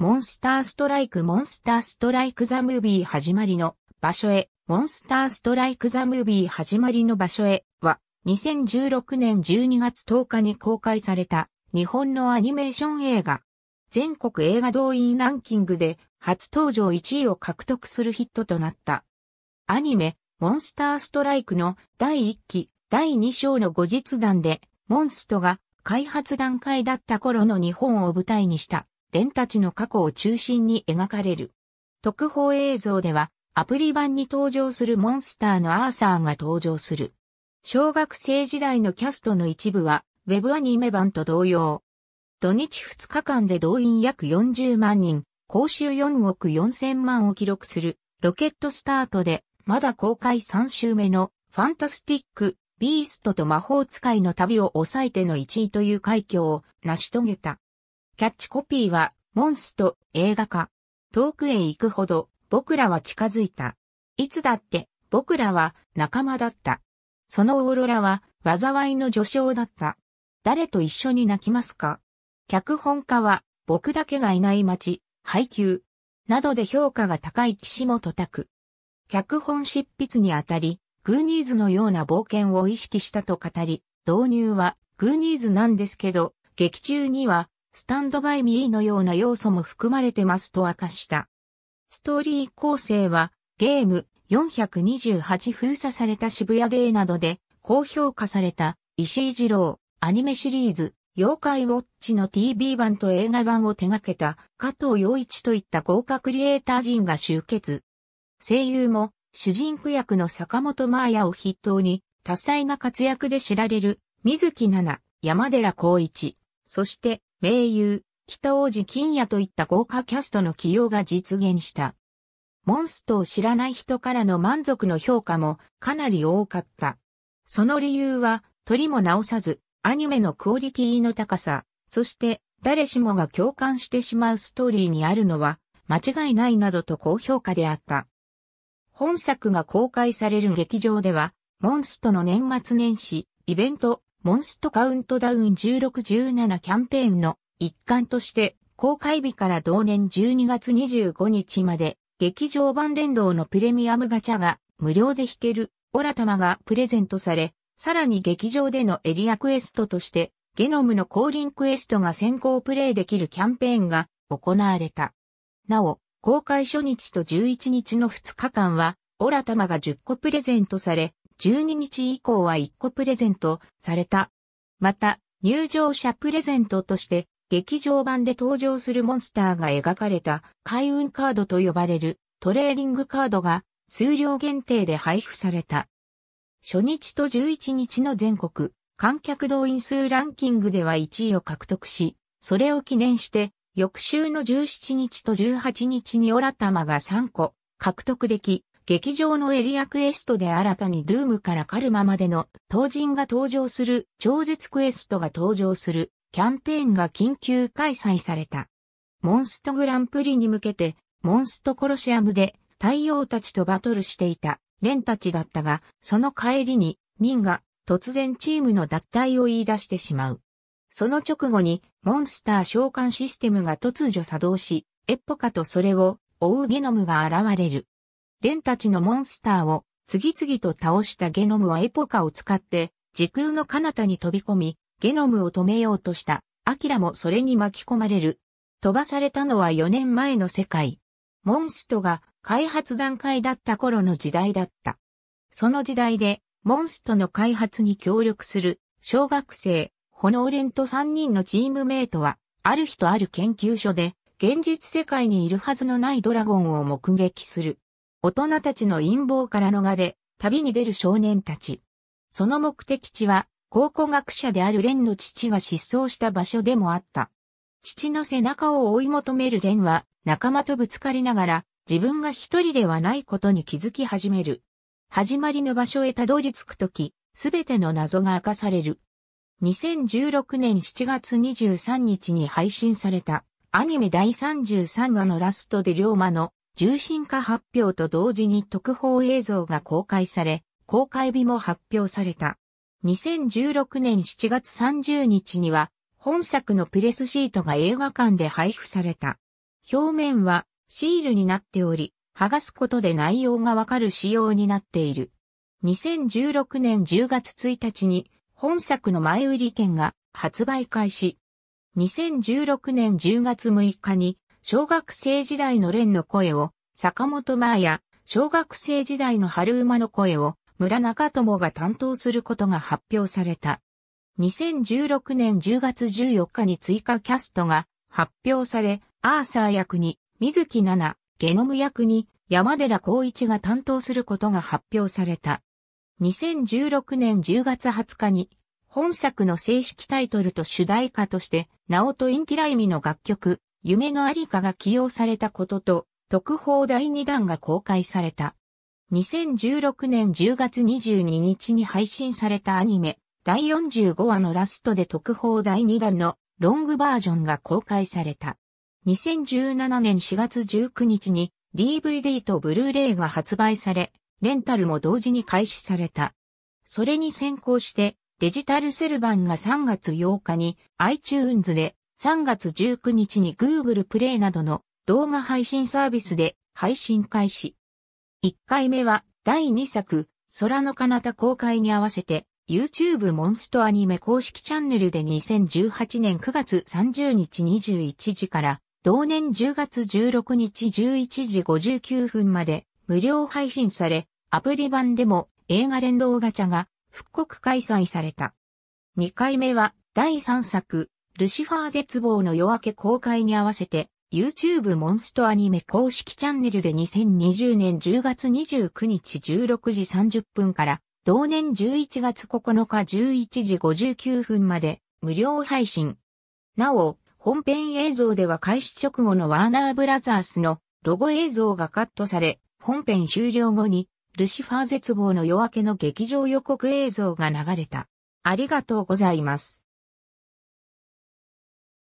モンスターストライクモンスターストライクザムービー始まりの場所へ、モンスターストライクザムービー始まりの場所へは、2016年12月10日に公開された日本のアニメーション映画。全国映画動員ランキングで初登場1位を獲得するヒットとなった。アニメ、モンスターストライクの第1期、第2章の後日談で、モンストが開発段階だった頃の日本を舞台にした連たちの過去を中心に描かれる。特報映像では、アプリ版に登場するモンスターのアーサーが登場する。小学生時代のキャストの一部は、ウェブアニメ版と同様。土日2日間で動員約40万人、公衆4億4000万を記録する、ロケットスタートで、まだ公開3週目の、ファンタスティック、ビーストと魔法使いの旅を抑えての1位という快挙を成し遂げた。キャッチコピーは、モンスト、映画化。遠くへ行くほど、僕らは近づいた。いつだって、僕らは仲間だった。そのオーロラは、災いの序章だった。誰と一緒に泣きますか脚本家は、僕だけがいない街、配給、などで評価が高い岸本拓。脚本執筆にあたり、グーニーズのような冒険を意識したと語り、導入は、グーニーズなんですけど、劇中には、スタンドバイミーのような要素も含まれてますと明かした。ストーリー構成は、ゲーム428封鎖された渋谷デーなどで高評価された石井二郎アニメシリーズ妖怪ウォッチの TV 版と映画版を手掛けた加藤洋一といった豪華クリエイター陣が集結。声優も主人公役の坂本真綾を筆頭に多彩な活躍で知られる水木奈々、山寺光一、そして名優、北王子金也といった豪華キャストの起用が実現した。モンストを知らない人からの満足の評価もかなり多かった。その理由は、鳥りも直さず、アニメのクオリティの高さ、そして誰しもが共感してしまうストーリーにあるのは間違いないなどと高評価であった。本作が公開される劇場では、モンストの年末年始、イベント、モンストカウントダウン1617キャンペーンの一環として、公開日から同年12月25日まで、劇場版連動のプレミアムガチャが無料で引ける、オラ玉がプレゼントされ、さらに劇場でのエリアクエストとして、ゲノムの降臨クエストが先行プレイできるキャンペーンが行われた。なお、公開初日と11日の2日間は、オラ玉が10個プレゼントされ、12日以降は1個プレゼントされた。また、入場者プレゼントとして、劇場版で登場するモンスターが描かれた開運カードと呼ばれるトレーディングカードが数量限定で配布された。初日と11日の全国観客動員数ランキングでは1位を獲得し、それを記念して、翌週の17日と18日にオラ玉が3個獲得でき、劇場のエリアクエストで新たにドゥームからカルマまでの当人が登場する超絶クエストが登場するキャンペーンが緊急開催された。モンストグランプリに向けてモンストコロシアムで太陽たちとバトルしていたレンたちだったが、その帰りにミンが突然チームの脱退を言い出してしまう。その直後にモンスター召喚システムが突如作動し、エッポカとそれを追うゲノムが現れる。レンたちのモンスターを次々と倒したゲノムはエポカを使って時空の彼方に飛び込み、ゲノムを止めようとした、アキラもそれに巻き込まれる。飛ばされたのは4年前の世界。モンストが開発段階だった頃の時代だった。その時代で、モンストの開発に協力する、小学生、ホノーレンと3人のチームメイトは、ある日とある研究所で、現実世界にいるはずのないドラゴンを目撃する。大人たちの陰謀から逃れ、旅に出る少年たち。その目的地は、考古学者であるレンの父が失踪した場所でもあった。父の背中を追い求めるレンは、仲間とぶつかりながら、自分が一人ではないことに気づき始める。始まりの場所へたどり着くとき、すべての謎が明かされる。2016年7月23日に配信された、アニメ第33話のラストで龍馬の重心化発表と同時に特報映像が公開され、公開日も発表された。2016年7月30日には、本作のプレスシートが映画館で配布された。表面はシールになっており、剥がすことで内容がわかる仕様になっている。2016年10月1日に本作の前売り券が発売開始。2016年10月6日に小学生時代の蓮の声を、坂本麻也、小学生時代の春馬の声を、村中友が担当することが発表された。2016年10月14日に追加キャストが発表され、アーサー役に水木奈々、ゲノム役に山寺光一が担当することが発表された。2016年10月20日に本作の正式タイトルと主題歌として、ナオト・インキライミの楽曲、夢のありかが起用されたことと、特報第2弾が公開された。2016年10月22日に配信されたアニメ、第45話のラストで特報第2弾のロングバージョンが公開された。2017年4月19日に DVD とブルーレイが発売され、レンタルも同時に開始された。それに先行してデジタルセル版が3月8日に iTunes で3月19日に Google プレイなどの動画配信サービスで配信開始。1回目は第2作、空の彼方公開に合わせて YouTube モンストアニメ公式チャンネルで2018年9月30日21時から同年10月16日11時59分まで無料配信され、アプリ版でも映画連動ガチャが復刻開催された。2回目は第3作ルシファー絶望の夜明け公開に合わせて、YouTube モンストアニメ公式チャンネルで2020年10月29日16時30分から、同年11月9日11時59分まで無料配信。なお、本編映像では開始直後のワーナーブラザースのロゴ映像がカットされ、本編終了後にルシファー絶望の夜明けの劇場予告映像が流れた。ありがとうございます。